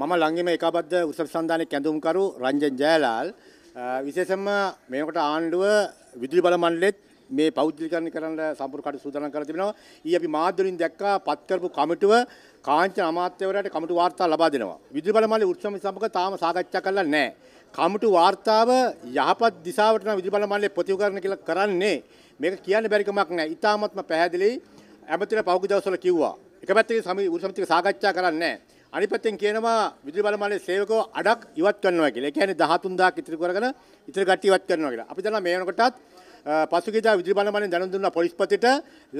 මම ලංගිම එකබද්ධ උසව සන්ධානය කැඳුම්කරු රංජන් ජයලාල් විශේෂම මේකට ආණ්ඩුව විදුලි බලමණ්ඩලෙත් මේ පෞද්ගලිකරණය කරන්න සම්පූර්ණ කටයුතු සූදානම් කරලා තිබෙනවා. ඊ අපි මාධ්‍යවලින් දැක්කා පත් කරපු කමිටුව කාංචන අමාත්‍යවරයාට කමිටු වාර්තා ලබා දෙනවා. විදුලි බලමණ්ඩලයේ උත්සව සම්බන්ධව තාම සාකච්ඡා කරලා නැහැ. කමිටු වාර්තාව යහපත් දිශාවට නම් විදුලි බලමණ්ඩලයේ ප්‍රතිඋපකරණ කියලා කරන්නේ. මේක කියන්න බැරි කමක් නැහැ. ඊටාමත්ම පැහැදිලි ඇමතිලා පෞද්ගලික දවස්වල කිව්වා. එක පැත්තකින් සමි උරුසමිතික සාකච්ඡා කරන්නේ නැහැ. අනිපතෙන් කියනවා විදුලි බලමාලයේ සේවකව අඩක් ඉවත් කරනවා කියලා. ඒ කියන්නේ 13000ක් ඉතිරි කරගෙන ඉතිරි කට්ටිය ඉවත් කරනවා කියලා. අපි දන්නවා මේ වෙනකොටත් පසුගියදා විදුලි බලමාලයෙන් දැනුම් දුන්නා පොලිස්පතිට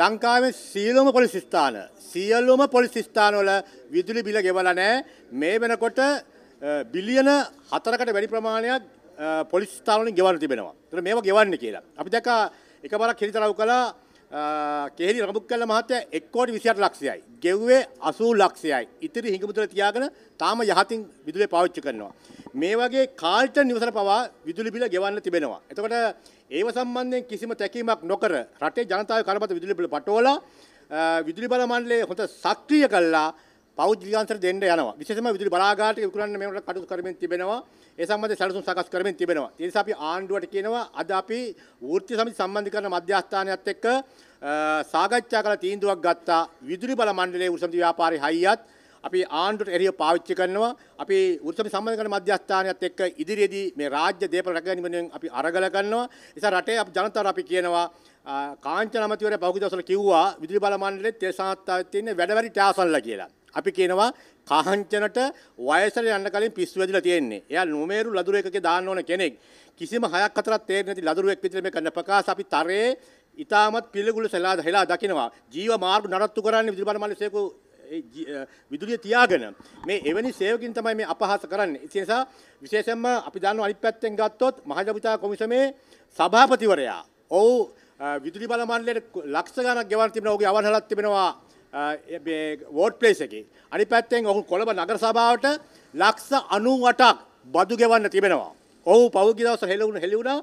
ලංකාවේ සියලුම පොලිස් ස්ථාන සියලුම පොලිස් ස්ථානවල විදුලි බිල ගෙවලා නැහැ. මේ වෙනකොට බිලියන 4කට වැඩි ප්‍රමාණයක් පොලිස් ස්ථානවලින් ගෙවන්න තිබෙනවා. ඒතර මේවා ගෙවන්නේ කියලා. අපි දැක්කා එකපාරක් හිරිතරව් කළා කෙහෙලි රබුක්කල්ල මහත්තයා එක්කෝටි විසිට ලක්ෂයයි. ගෙව්වේ අසූ ලක්ෂයයි. ඉතිරි හිඟමුතුල තියාගෙන තාම යහතින් විදුලිය පාවිච්චි කරනවා. මේ වගේ කාල්ටන් නිවසට පවා විදුලි බිල ගෙවන්න තිබෙනවා. එතකොට ඒව සම්බන්ධයෙන් කිසිම තැකීමක් නොකර රටේ ජනතාව කරබත විදුලි බිල පටවලා විදුලි බල මණ්ඩලය හොඳ සක්‍රිය කළා පෞද්ගලිකාන්තර දෙන්න යනවා. විශේෂයෙන්ම විදුලි බලාගාරට විකුණන්න මේකට කටයුතු කරමින් තිබෙනවා. ඒ සම්බන්ධ සැලසුම් සකස් කරමින් තිබෙනවා. ඒ නිසා අපි ආණ්ඩුවට කියනවා අද අපි වෘත්ති සමිති සම්බන්ධීකරණ මධ්‍යස්ථානයත් එක්ක සාකච්ඡා කරලා තීන්දුවක් ගත්තා. විදුලි බල මණ්ඩලයේ වෘත්ති සමිති ව්‍යාපාරي හයියත් අපි ආණ්ඩුවට එරිය පාවිච්චි කරනවා. අපි වෘත්ති සමිති සම්බන්ධීකරණ මධ්‍යස්ථානයත් එක්ක ඉදිරියේදී මේ රාජ්‍ය දේපල රැකගැනීම වෙනුවෙන් අපි අරගල කරනවා. ඒ නිසා රටේ අපි ජනතාවට අපි කියනවා කාංචන අමතිවරයා පහුගිය දවස්වල කිව්වා විදුලි බල මණ්ඩලයේ තේ සංස්ථාවේ තියෙන වැඩ වැඩි ටාසල්ලා කියලා. අපි කියනවා කහංචනට වයසට යන්න කලින් පිස්සු වැදිලා තියෙන්නේ. එයා නොමේරු ලදරු එකකේ දාන්න ඕන කෙනෙක්. කිසිම හයක් හතරක් තේරෙන්නේ නැති ලදරුවෙක් විතර මේ කරන ප්‍රකාශ අපි තරයේ ඊටමත් පිළිගුල සලා හෙලා දකිනවා. ජීව මාර්ග නඩත්තු කරන්නේ විදුලි මාලිසේකෝ විදුලිය තියාගෙන මේ එවැනි සේවකින් තමයි මේ අපහාස කරන්නේ. ඒ නිසා විශේෂයෙන්ම අපි දන්නවා අනිත් පැත්තෙන් ගත්තොත් මහජනතා කොමිසමේ සභාපතිවරයා ඔව් විදුලි බල මණ්ඩලයට ලක්ෂ ගණක් ගෙවන්න තිබෙනවා. ඔහුගේ අවධානයක් තිබෙනවා වෝට් පලේස් එක අනි පැත්තෙන් ඔහු කොළඹ නගර සභාවට ලක්ස අනුවටක් බදු ගෙවන්න තිබෙනවා. ඔහු පෞගිදවස හෙලවුණු හෙලිවුණා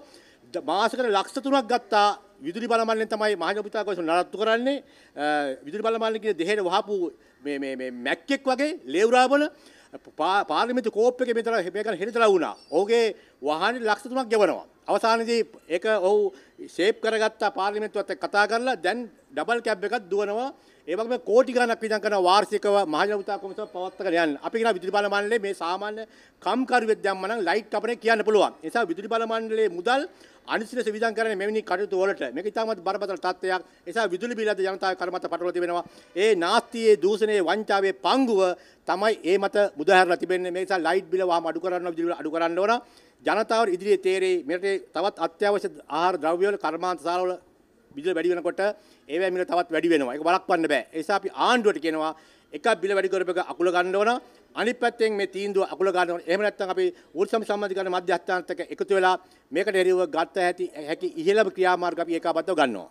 මාසකට ලක්ෂ තුනක් ගත්තා විදුලි බලමන්නෙන් තමයි මහජපිතා කොස නරත්තු කරන්නේ විදුලි බලමන්නගේ දෙහෙට වහපු මැක්කෙක් වගේ ලේවරාබල පාර්ලිමිතු කෝප්ක මෙතර හැබයක හෙරිතර වුණා ඕගේ වහනි ලක්ෂ තුනක් ගෙවනවා. අවසානදී ඒ ඔහු සේප් කරගත්තා පාර්ලිමිතුවත් කතා කරලා දැන් ඩබල් කැබ් එකක් දුවනවා ඒ වගේම කෝටි ගණනක් වියදම් කරන වාර්ෂිකව මහජන උදා කොමිසම පවත්වාගෙන යන්න. අපි කියන විදුලි බල මණ්ඩලයේ මේ සාමාන්‍ය කම්කරුවෙක් දැම්ම නම් ලයිට් කපරේ කියන්න පුළුවන්. ඒ නිසා විදුලි බල මණ්ඩලයේ මුදල් අනිසිලස විදන් කරන මෙවැනි කටයුතු වලට මේක ඉතාමත් බරපතල තත්ත්වයක්. ඒසා විදුලි බිල් අද ජනතාව කරමත පටවලා තිබෙනවා. ඒ නාස්තියේ දූෂණයේ වංචාවේ පංගුව තමයි ඒ මත මුදාහැරලා තිබෙන්නේ. මේ නිසා ලයිට් බිල වහම අඩු කරන්න විදුලි අඩු කරන්න ඕන. ජනතාවට ඉදිරියේ තේරේ මෙරටේ තවත් අත්‍යවශ්‍ය ආහාර ද්‍රව්‍ය වල කර්මාන්ත ශාලාවල බිල වැඩි වෙනකොට ඒවැ මිල තවත් වැඩි වෙනවා. ඒක බලක්වන්න බෑ. ඒ නිසා අපි ආණ්ඩුවට කියනවා එකක් බිල වැඩි කරපු එක අකුල ගන්න ඕන. අනිත් පැත්තෙන් මේ තීන්දුව අකුල ගන්න ඕන. එහෙම නැත්නම් අපි ඌර්සම් සම්බන්ධීකරණ මධ්‍යස්ථානත් එක්ක එකතු වෙලා මේකට එරෙහිව ගත හැකි හැකි ඉහළම ක්‍රියාමාර්ග අපි ඒකාබද්ධව ගන්නවා.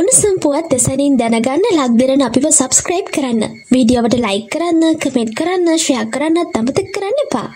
උණුසුම් පුවත් දෙසැනින් දැනගන්න ලක්දරන අපිව සබස්ක්‍රයිබ් කරන්න. වීඩියෝවට ලයි කරන්න කමෙන්ට් කරන්න ශ්‍රයක් කරන්නත් අමතක කරන්න එපා.